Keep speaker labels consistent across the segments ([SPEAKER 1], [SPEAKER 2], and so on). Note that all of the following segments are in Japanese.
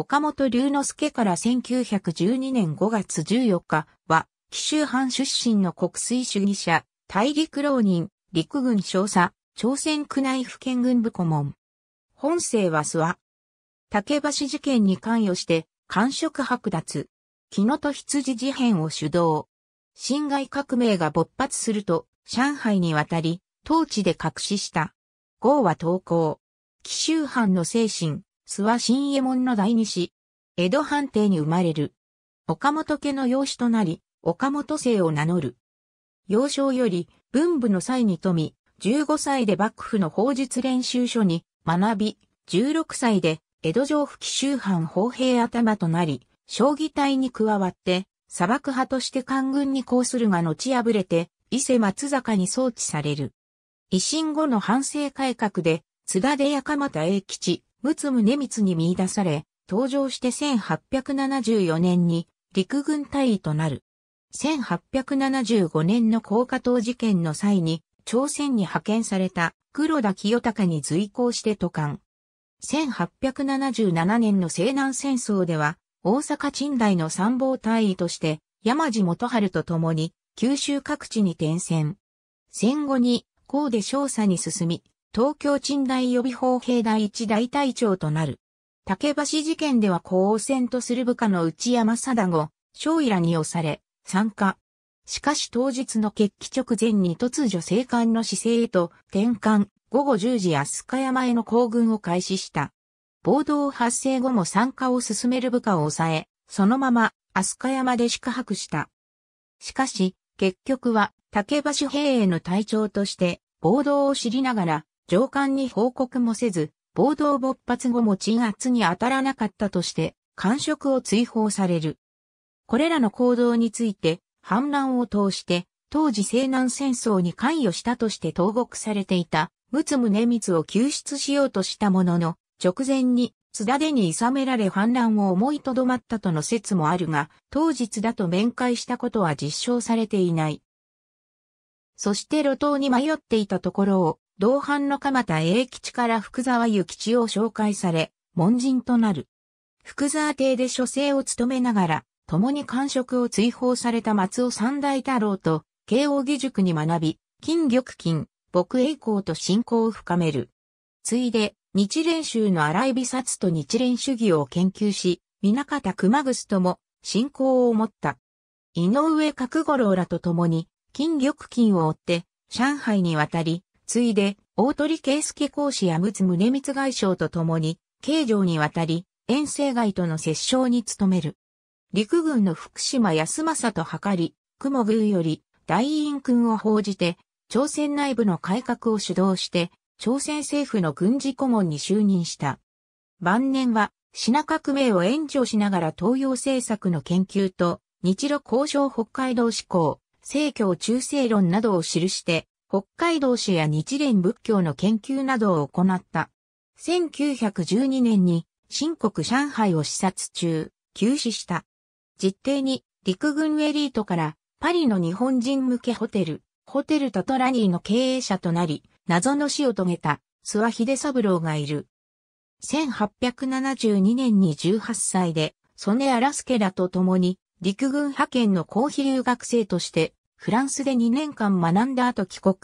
[SPEAKER 1] 岡本龍之介から1912年5月14日は、紀州藩出身の国粋主義者、大陸浪人、陸軍少佐、朝鮮区内府県軍部顧問。本姓は諏訪。竹橋事件に関与して、官職剥奪。木野と羊事変を主導。侵害革命が勃発すると、上海に渡り、当地で隠しした。豪は投降。紀州藩の精神、諏訪新右衛門の第二子。江戸藩邸に生まれる。岡本家の養子となり、岡本姓を名乗る。幼少より文武の際に富み、15歳で幕府の法術練習所に学び、16歳で江戸城府紀州藩砲兵頭となり、将棋隊に加わって、砂漠派として官軍に抗するが後敗れて、伊勢松坂に送致される。維新後の反省改革で、津田で中又栄吉、むつむねみつに見出され、登場して1874年に陸軍大尉となる。1875年の高架島事件の際に、朝鮮に派遣された黒田清隆に随行して渡韓。1877年の西南戦争では、大阪鎮代の参謀隊尉として、山地元春と共に、九州各地に転戦。戦後に、高で少佐に進み、東京鎮大予備砲兵第一大隊長となる。竹橋事件では高を戦とする部下の内山貞子、将尉らに押され、参加。しかし当日の決起直前に突如生還の姿勢へと転換、午後10時飛鳥山への行軍を開始した。暴動発生後も参加を進める部下を抑え、そのまま飛鳥山で宿泊した。しかし、結局は竹橋兵への隊長として、暴動を知りながら、上官に報告もせず、暴動勃発後も鎮圧に当たらなかったとして、官職を追放される。これらの行動について、反乱を通して、当時西南戦争に関与したとして投獄されていた、陸奥宗光を救出しようとしたものの、直前に津田でに諌められ反乱を思いとどまったとの説もあるが、当日だと面会したことは実証されていない。そして路頭に迷っていたところを、同伴の鎌田英吉から福沢諭吉を紹介され、門人となる。福沢邸で書生を務めながら、共に官職を追放された松尾三大太郎と、慶応義塾に学び、金玉金、牧栄光と信仰を深める。ついで、日蓮宗の荒井美札と日蓮主義を研究し、皆方熊楠とも信仰を持った。井上角五郎らと共に、金玉金を追って、上海に渡り、次いで、大鳥圭介講師や陸奥宗光外相と共に、京城に渡り、遠征外との折衝に努める。陸軍の福島康政と図り、雲宮より大院君を報じて、朝鮮内部の改革を主導して、朝鮮政府の軍事顧問に就任した。晩年は、品革命を援助しながら東洋政策の研究と、日露交渉北海道志向、政教中世論などを記して、北海道史や日蓮仏教の研究などを行った。1912年に新国上海を視察中、休止した。実定に陸軍エリートからパリの日本人向けホテル、ホテルタトラニーの経営者となり、謎の死を遂げた諏訪秀三郎がいる。1872年に18歳で、曽根スケラと共に陸軍派遣の公費留学生としてフランスで2年間学んだ後帰国、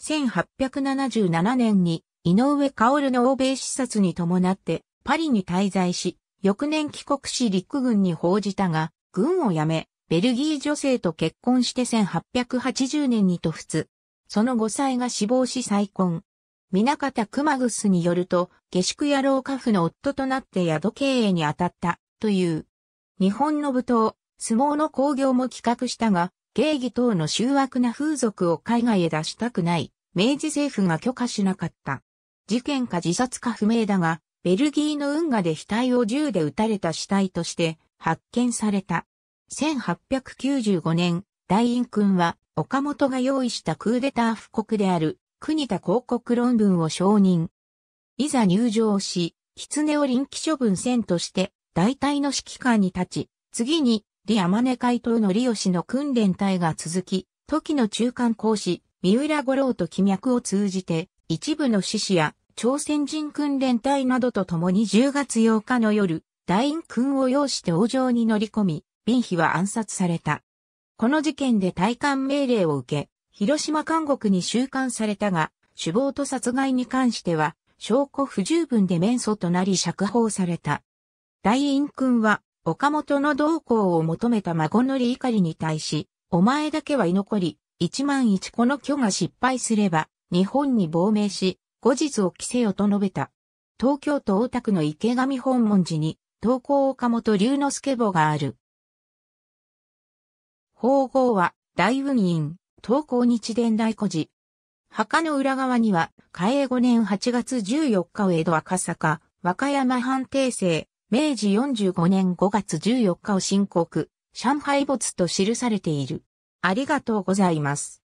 [SPEAKER 1] 1877年に井上薫の欧米視察に伴ってパリに滞在し、翌年帰国し陸軍に報じたが、軍を辞め、ベルギー女性と結婚して1880年に突出。その5歳が死亡し再婚。南方熊楠によると、下宿野郎家父の夫となって宿経営に当たった、という。日本の舞踏、相撲の興行も企画したが、芸儀等の醜悪な風俗を海外へ出したくない、明治政府が許可しなかった。事件か自殺か不明だが、ベルギーの運河で額を銃で撃たれた死体として発見された。1895年、大院君は岡本が用意したクーデター布告である国田広告論文を承認。いざ入場し、狐を臨機処分せんとして、大体の指揮官に立ち、次にリアマネ海島のリオの訓練隊が続き、時の中間講師、三浦五郎と気脈を通じて、一部の志士や朝鮮人訓練隊などと共に10月8日の夜、大院君を要して王城に乗り込み、便秘は暗殺された。この事件で退官命令を受け、広島監獄に収監されたが、首謀と殺害に関しては、証拠不十分で免相となり釈放された。大院君は、岡本の同行を求めた孫のり怒りに対し、お前だけは居残り、一万一この虚が失敗すれば、日本に亡命し、後日を着せよと述べた。東京都大田区の池上本門寺に、東高岡本龍之介坊がある。法号は、大運院、東高日伝大古寺。墓の裏側には、嘉永5年8月14日を江戸赤坂、和歌山藩帝生。明治45年5月14日を申告、上海没と記されている。ありがとうございます。